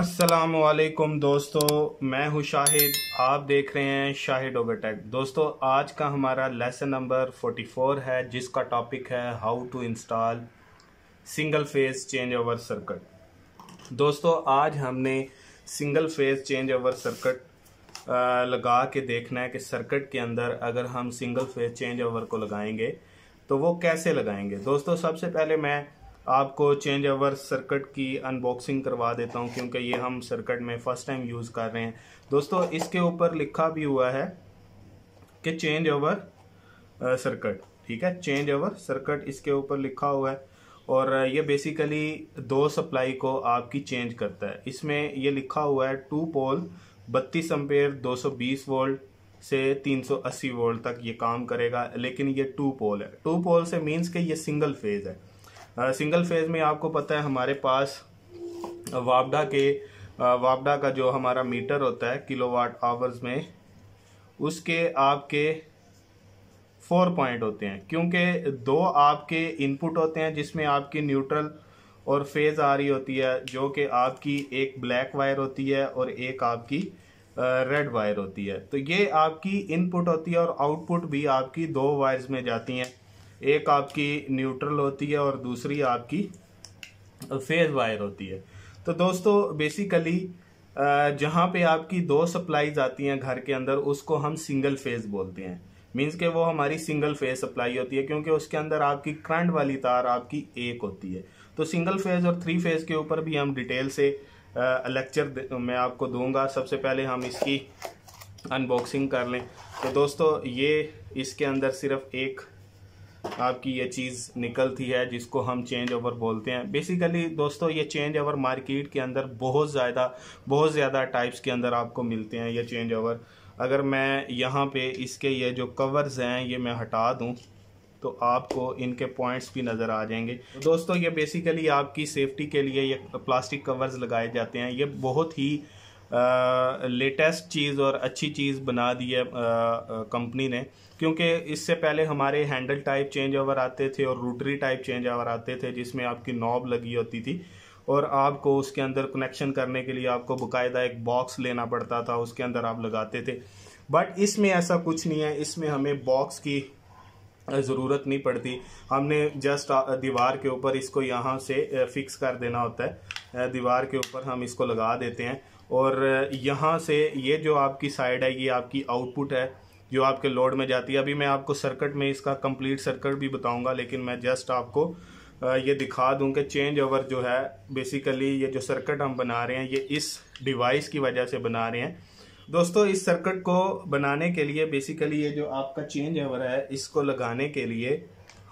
असलकुम दोस्तों मैं हूं शाहिद आप देख रहे हैं शाहिद ओबेटेक दोस्तों आज का हमारा लेसन नंबर 44 है जिसका टॉपिक है how to install single phase change over circuit दोस्तों आज हमने single phase change over circuit लगा के देखना है कि सर्किट के अंदर अगर हम सिंगल फेज चेंज ओवर को लगाएंगे तो वो कैसे लगाएंगे दोस्तों सबसे पहले मैं आपको चेंज ओवर सर्किट की अनबॉक्सिंग करवा देता हूँ क्योंकि ये हम सर्किट में फ़र्स्ट टाइम यूज़ कर रहे हैं दोस्तों इसके ऊपर लिखा भी हुआ है कि चेंज ओवर सर्किट ठीक है चेंज ओवर सर्किट इसके ऊपर लिखा हुआ है और ये बेसिकली दो सप्लाई को आपकी चेंज करता है इसमें ये लिखा हुआ है टू पोल बत्तीस अम्पेयर दो वोल्ट से 380 वोल्ट तक ये काम करेगा लेकिन ये टू पोल है टू पोल से मीन्स कि ये सिंगल फेज है सिंगल फेज़ में आपको पता है हमारे पास वापडा के वापडा का जो हमारा मीटर होता है किलोवाट आवर्स में उसके आपके फोर पॉइंट होते हैं क्योंकि दो आपके इनपुट होते हैं जिसमें आपकी न्यूट्रल और फेज़ आ रही होती है जो कि आपकी एक ब्लैक वायर होती है और एक आपकी रेड वायर होती है तो ये आपकी इनपुट होती है और आउटपुट भी आपकी दो वायर्स में जाती हैं एक आपकी न्यूट्रल होती है और दूसरी आपकी फेज वायर होती है तो दोस्तों बेसिकली जहाँ पे आपकी दो सप्लाईज आती हैं घर के अंदर उसको हम सिंगल फेज बोलते हैं मीन्स के वो हमारी सिंगल फेज सप्लाई होती है क्योंकि उसके अंदर आपकी करंट वाली तार आपकी एक होती है तो सिंगल फेज और थ्री फेज के ऊपर भी हम डिटेल से लेक्चर मैं आपको दूंगा सबसे पहले हम इसकी अनबॉक्सिंग कर लें तो दोस्तों ये इसके अंदर सिर्फ एक आपकी ये चीज़ निकलती है जिसको हम चेंज ओवर बोलते हैं बेसिकली दोस्तों ये चेंज ओवर मार्केट के अंदर बहुत ज़्यादा बहुत ज़्यादा टाइप्स के अंदर आपको मिलते हैं ये चेंज ओवर अगर मैं यहाँ पे इसके ये जो कवर्स हैं ये मैं हटा दूँ तो आपको इनके पॉइंट्स भी नज़र आ जाएंगे तो दोस्तों ये बेसिकली आपकी सेफ्टी के लिए ये प्लास्टिक कवर्स लगाए जाते हैं ये बहुत ही लेटेस्ट चीज़ और अच्छी चीज़ बना दी है कंपनी ने क्योंकि इससे पहले हमारे हैंडल टाइप चेंज ओवर आते थे और रूटरी टाइप चेंज ओवर आते थे जिसमें आपकी नॉब लगी होती थी और आपको उसके अंदर कनेक्शन करने के लिए आपको बकायदा एक बॉक्स लेना पड़ता था उसके अंदर आप लगाते थे बट इसमें ऐसा कुछ नहीं है इसमें हमें बॉक्स की ज़रूरत नहीं पड़ती हमने जस्ट दीवार के ऊपर इसको यहाँ से फिक्स कर देना होता है दीवार के ऊपर हम इसको लगा देते हैं और यहाँ से ये जो आपकी साइड है ये आपकी आउटपुट है जो आपके लोड में जाती है अभी मैं आपको सर्किट में इसका कंप्लीट सर्किट भी बताऊंगा लेकिन मैं जस्ट आपको ये दिखा दूं कि चेंज ओवर जो है बेसिकली ये जो सर्किट हम बना रहे हैं ये इस डिवाइस की वजह से बना रहे हैं दोस्तों इस सर्किट को बनाने के लिए बेसिकली ये जो आपका चेंज ओवर है इसको लगाने के लिए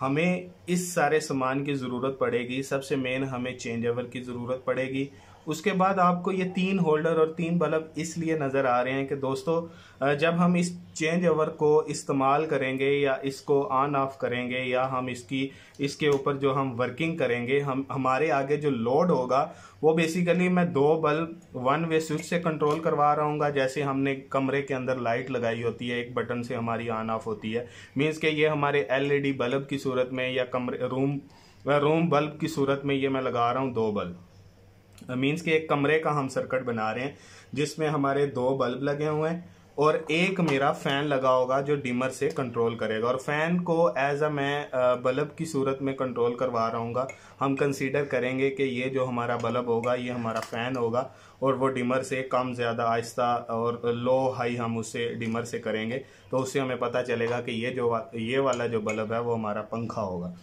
हमें इस सारे सामान की ज़रूरत पड़ेगी सबसे मेन हमें चेंज ओवर की ज़रूरत पड़ेगी उसके बाद आपको ये तीन होल्डर और तीन बल्ब इसलिए नज़र आ रहे हैं कि दोस्तों जब हम इस चेंज ओवर को इस्तेमाल करेंगे या इसको ऑन ऑफ करेंगे या हम इसकी इसके ऊपर जो हम वर्किंग करेंगे हम हमारे आगे जो लोड होगा वो बेसिकली मैं दो बल्ब वन वे स्विच से कंट्रोल करवा रहा हूँ जैसे हमने कमरे के अंदर लाइट लगाई होती है एक बटन से हमारी ऑन ऑफ होती है मीन्स के ये हमारे एल बल्ब की सूरत में या कमरे रूम रूम बल्ब की सूरत में ये मैं लगा रहा हूँ दो बल्ब मीन्स कि एक कमरे का हम सर्कट बना रहे हैं जिसमें हमारे दो बल्ब लगे हुए हैं और एक मेरा फ़ैन लगा होगा जो डिमर से कंट्रोल करेगा और फ़ैन को एज अ मैं बल्ब की सूरत में कंट्रोल करवा रहा हूँ हम कंसीडर करेंगे कि ये जो हमारा बल्ब होगा ये हमारा फ़ैन होगा और वो डिमर से कम ज़्यादा आहिस्ता और लो हाई हम उसे डिमर से करेंगे तो उससे हमें पता चलेगा कि ये जो ये वाला जो बल्ब है वो हमारा पंखा होगा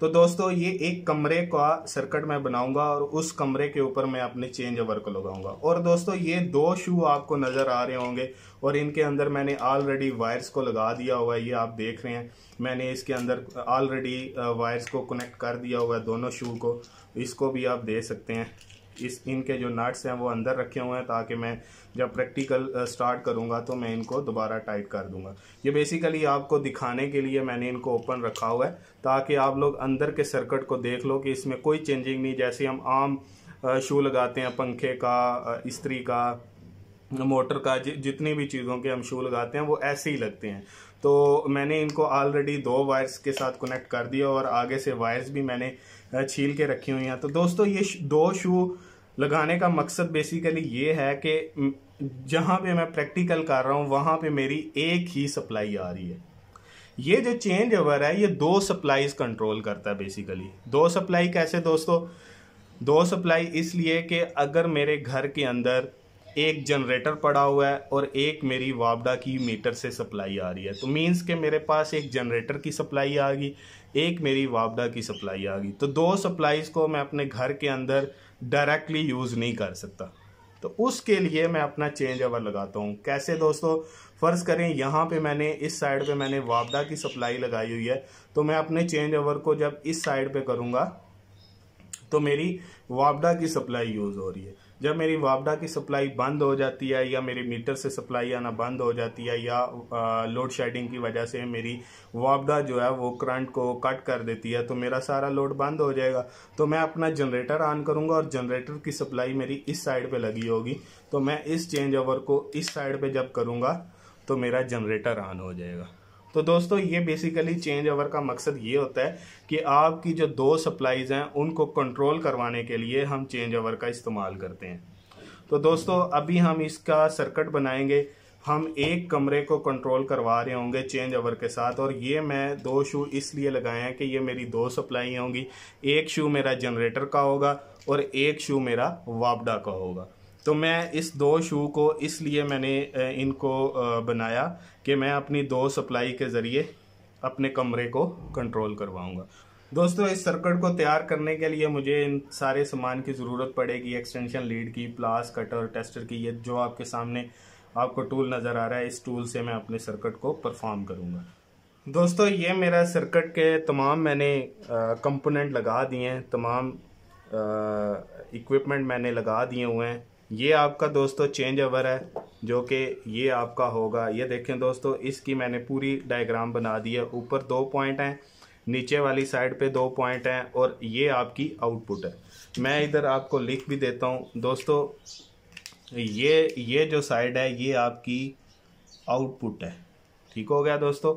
तो दोस्तों ये एक कमरे का सर्किट मैं बनाऊंगा और उस कमरे के ऊपर मैं अपने चेंज ओवर को लगाऊंगा और दोस्तों ये दो शू आपको नज़र आ रहे होंगे और इनके अंदर मैंने ऑलरेडी वायर्स को लगा दिया हुआ है ये आप देख रहे हैं मैंने इसके अंदर ऑलरेडी वायर्स को कनेक्ट कर दिया हुआ है दोनों शू को इसको भी आप दे सकते हैं इस इनके जो नट्स हैं वो अंदर रखे हुए हैं ताकि मैं जब प्रैक्टिकल स्टार्ट करूँगा तो मैं इनको दोबारा टाइट कर दूँगा ये बेसिकली आपको दिखाने के लिए मैंने इनको ओपन रखा हुआ है ताकि आप लोग अंदर के सर्कट को देख लो कि इसमें कोई चेंजिंग नहीं जैसे हम आम शू लगाते हैं पंखे का इस्त्री का मोटर का जि, जितनी भी चीज़ों के हम शू लगाते हैं वो ऐसे ही लगते हैं तो मैंने इनको ऑलरेडी दो वायर्स के साथ कनेक्ट कर दिया और आगे से वायर्स भी मैंने छील के रखी हुई हैं तो दोस्तों ये दो शू लगाने का मकसद बेसिकली ये है कि जहाँ पे मैं प्रैक्टिकल कर रहा हूँ वहाँ पे मेरी एक ही सप्लाई आ रही है ये जो चेंज ओवर है ये दो सप्लाईज कंट्रोल करता है बेसिकली दो सप्लाई कैसे दोस्तों दो सप्लाई इसलिए कि अगर मेरे घर के अंदर एक जनरेटर पड़ा हुआ है और एक मेरी वापडा की मीटर से सप्लाई आ रही है तो मीन्स के मेरे पास एक जनरेटर की सप्लाई आ गई एक मेरी वापडा की सप्लाई आ गई तो दो सप्लाईज़ को मैं अपने घर के अंदर डायरेक्टली यूज़ नहीं कर सकता तो उसके लिए मैं अपना चेंज ओवर लगाता हूँ कैसे दोस्तों फ़र्ज़ करें यहाँ पे मैंने इस साइड पे मैंने वापडा की सप्लाई लगाई हुई है तो मैं अपने चेंज ओवर को जब इस साइड पे करूँगा तो मेरी वापडा की सप्लाई यूज़ हो रही है जब मेरी वापडा की सप्लाई बंद हो जाती है या मेरे मीटर से सप्लाई आना बंद हो जाती है या लोड शेडिंग की वजह से मेरी वापडा जो है वो करंट को कट कर देती है तो मेरा सारा लोड बंद हो जाएगा तो मैं अपना जनरेटर ऑन करूँगा और जनरेटर की सप्लाई मेरी इस साइड पर लगी होगी तो मैं इस चेंज ओवर को इस साइड पर जब करूँगा तो मेरा जनरेटर ऑन हो जाएगा तो दोस्तों ये बेसिकली चेंज ओवर का मकसद ये होता है कि आपकी जो दो सप्लाईज़ हैं उनको कंट्रोल करवाने के लिए हम चेंज ओवर का इस्तेमाल करते हैं तो दोस्तों अभी हम इसका सर्किट बनाएंगे हम एक कमरे को कंट्रोल करवा रहे होंगे चेंज ओवर के साथ और ये मैं दो शू इसलिए लगाए हैं कि ये मेरी दो सप्लाई होंगी एक शू मेरा जनरेटर का होगा और एक शू मेरा वापडा का होगा तो मैं इस दो शू को इसलिए मैंने इनको बनाया कि मैं अपनी दो सप्लाई के ज़रिए अपने कमरे को कंट्रोल करवाऊँगा दोस्तों इस सर्कट को तैयार करने के लिए मुझे इन सारे सामान की ज़रूरत पड़ेगी एक्सटेंशन लीड की प्लास कटर टेस्टर की ये जो आपके सामने आपको टूल नज़र आ रहा है इस टूल से मैं अपने सर्कट को परफॉर्म करूँगा दोस्तों ये मेरा सर्कट के तमाम मैंने कंपोनेंट लगा दिए हैं तमाम इक्विपमेंट मैंने लगा दिए हुए हैं ये आपका दोस्तों चेंज ओवर है जो कि ये आपका होगा ये देखें दोस्तों इसकी मैंने पूरी डायग्राम बना दी है ऊपर दो पॉइंट हैं नीचे वाली साइड पे दो पॉइंट हैं और ये आपकी आउटपुट है मैं इधर आपको लिख भी देता हूँ दोस्तों ये ये जो साइड है ये आपकी आउटपुट है ठीक हो गया दोस्तों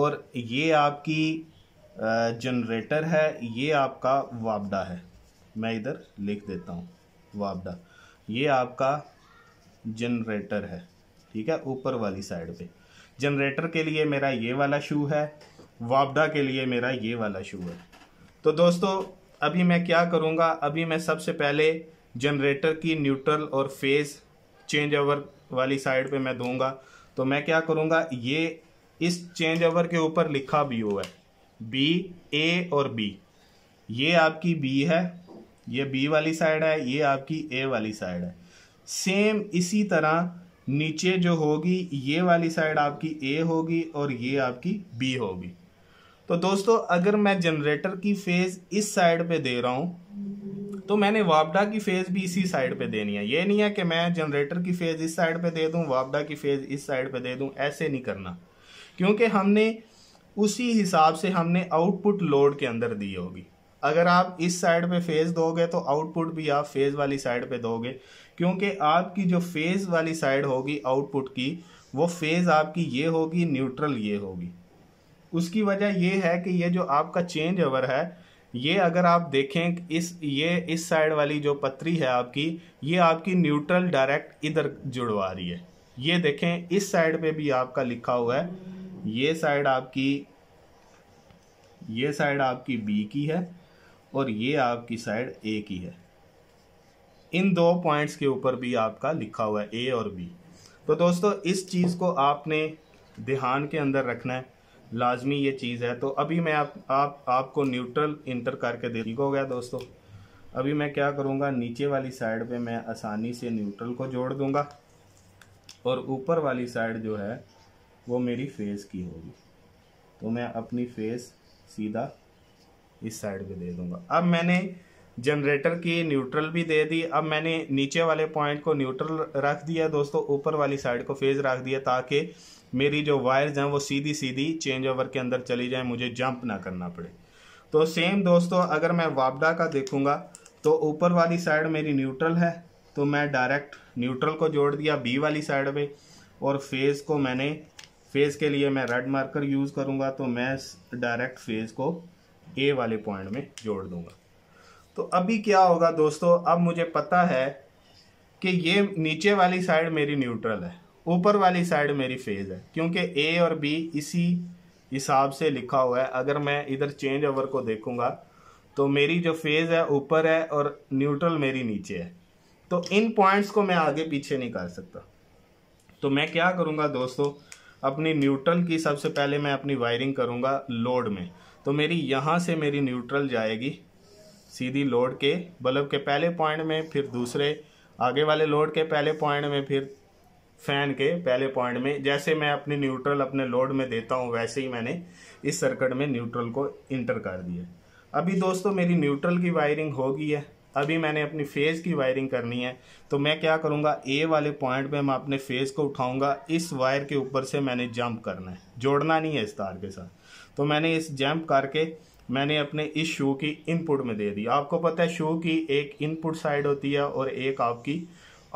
और ये आपकी जनरेटर है ये आपका वापडा है मैं इधर लिख देता हूँ वापडा ये आपका जनरेटर है ठीक है ऊपर वाली साइड पे जनरेटर के लिए मेरा ये वाला शू है वापडा के लिए मेरा ये वाला शू है तो दोस्तों अभी मैं क्या करूँगा अभी मैं सबसे पहले जनरेटर की न्यूट्रल और फेज़ चेंज ओवर वाली साइड पे मैं दूंगा तो मैं क्या करूँगा ये इस चेंज ओवर के ऊपर लिखा बी ओ है बी ए और बी ये आपकी बी है ये बी वाली साइड है ये आपकी ए वाली साइड है सेम इसी तरह नीचे जो होगी ये वाली साइड आपकी ए होगी और ये आपकी बी होगी तो दोस्तों अगर मैं जनरेटर की फेज़ इस साइड पे दे रहा हूँ तो मैंने वापडा की फेज़ भी इसी साइड पे देनी है ये नहीं है कि मैं जनरेटर की फेज़ इस साइड पे दे दूँ वापडा की फेज़ इस साइड पे दे दूँ ऐसे नहीं करना क्योंकि हमने उसी हिसाब से हमने आउटपुट लोड के अंदर दी होगी अगर आप इस साइड पे फेज दोगे तो आउटपुट भी आप फेज वाली साइड पे दोगे क्योंकि आपकी जो फेज वाली साइड होगी आउटपुट की वो फेज आपकी ये होगी न्यूट्रल ये होगी उसकी वजह ये है कि ये जो आपका चेंज ओवर है ये अगर आप देखें इस ये इस साइड वाली जो पत्री है आपकी ये आपकी न्यूट्रल डायरेक्ट इधर जुड़वा रही है ये देखें इस साइड पे भी आपका लिखा हुआ है ये साइड आपकी ये साइड आपकी बी की है और ये आपकी साइड ए की है इन दो पॉइंट्स के ऊपर भी आपका लिखा हुआ है ए और बी तो दोस्तों इस चीज़ को आपने ध्यान के अंदर रखना है लाजमी ये चीज़ है तो अभी मैं आप, आप आपको न्यूट्रल इंटर करके दे ठीक हो गया दोस्तों अभी मैं क्या करूँगा नीचे वाली साइड पे मैं आसानी से न्यूट्रल को जोड़ दूँगा और ऊपर वाली साइड जो है वो मेरी फेस की होगी तो मैं अपनी फेस सीधा इस साइड पे दे दूंगा अब मैंने जनरेटर की न्यूट्रल भी दे दी अब मैंने नीचे वाले पॉइंट को न्यूट्रल रख दिया दोस्तों ऊपर वाली साइड को फेज रख दिया ताकि मेरी जो वायर्स हैं वो सीधी सीधी चेंज ओवर के अंदर चली जाए मुझे जंप ना करना पड़े तो सेम दोस्तों अगर मैं वापडा का देखूंगा तो ऊपर वाली साइड मेरी न्यूट्रल है तो मैं डायरेक्ट न्यूट्रल को जोड़ दिया बी वाली साइड पे और फेज़ को मैंने फेज़ के लिए मैं रेड मार्कर यूज़ करूँगा तो मैं डायरेक्ट फेज़ को ए वाले पॉइंट में जोड़ दूंगा तो अभी क्या होगा दोस्तों अब मुझे पता है कि ये नीचे वाली साइड मेरी न्यूट्रल है ऊपर वाली साइड मेरी फेज़ है क्योंकि ए और बी इसी हिसाब से लिखा हुआ है अगर मैं इधर चेंज ओवर को देखूंगा तो मेरी जो फेज़ है ऊपर है और न्यूट्रल मेरी नीचे है तो इन पॉइंट्स को मैं आगे पीछे नहीं कर सकता तो मैं क्या करूँगा दोस्तों अपनी न्यूट्रल की सबसे पहले मैं अपनी वायरिंग करूँगा लोड में तो मेरी यहाँ से मेरी न्यूट्रल जाएगी सीधी लोड के बल्ब के पहले पॉइंट में फिर दूसरे आगे वाले लोड के पहले पॉइंट में फिर फैन के पहले पॉइंट में जैसे मैं अपनी न्यूट्रल अपने लोड में देता हूँ वैसे ही मैंने इस सर्किट में न्यूट्रल को इंटर कर दिया अभी दोस्तों मेरी न्यूट्रल की वायरिंग होगी है अभी मैंने अपनी फेज़ की वायरिंग करनी है तो मैं क्या करूँगा ए वाले पॉइंट पे मैं अपने फेज़ को उठाऊँगा इस वायर के ऊपर से मैंने जंप करना है जोड़ना नहीं है इस तार के साथ तो मैंने इस जैम्प करके मैंने अपने इस शू की इनपुट में दे दी आपको पता है शू की एक इनपुट साइड होती है और एक आपकी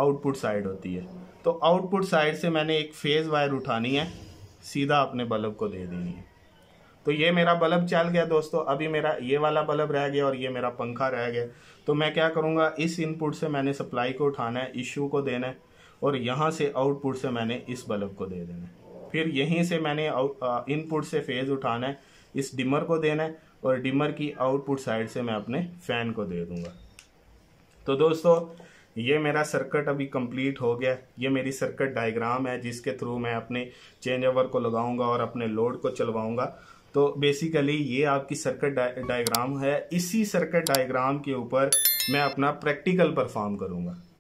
आउटपुट साइड होती है तो आउटपुट साइड से मैंने एक फेज़ वायर उठानी है सीधा अपने बल्ब को दे देनी है तो ये मेरा बल्ब चल गया दोस्तों अभी मेरा ये वाला बल्ब रह गया और ये मेरा पंखा रह गया तो मैं क्या करूँगा इस इनपुट से मैंने सप्लाई को उठाना है इस शू को देना है और यहाँ से आउटपुट से मैंने इस बल्ब को दे देना है फिर यहीं से मैंने इनपुट से फेज उठाना है इस डिमर को देना है और डिमर की आउटपुट साइड से मैं अपने फैन को दे दूंगा तो दोस्तों ये मेरा सर्किट अभी कंप्लीट हो गया ये मेरी सर्किट डायग्राम है जिसके थ्रू मैं अपने चेंज ओवर को लगाऊंगा और अपने लोड को चलवाऊंगा तो बेसिकली ये आपकी सर्किट डायग्राम है इसी सर्किट डायग्राम के ऊपर मैं अपना प्रैक्टिकल परफॉर्म करूंगा